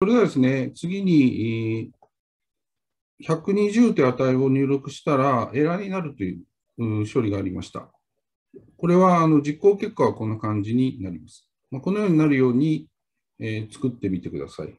それではですね、次に、120という値を入力したら、エラーになるという処理がありました。これはあの実行結果はこんな感じになります。このようになるように、作ってみてください。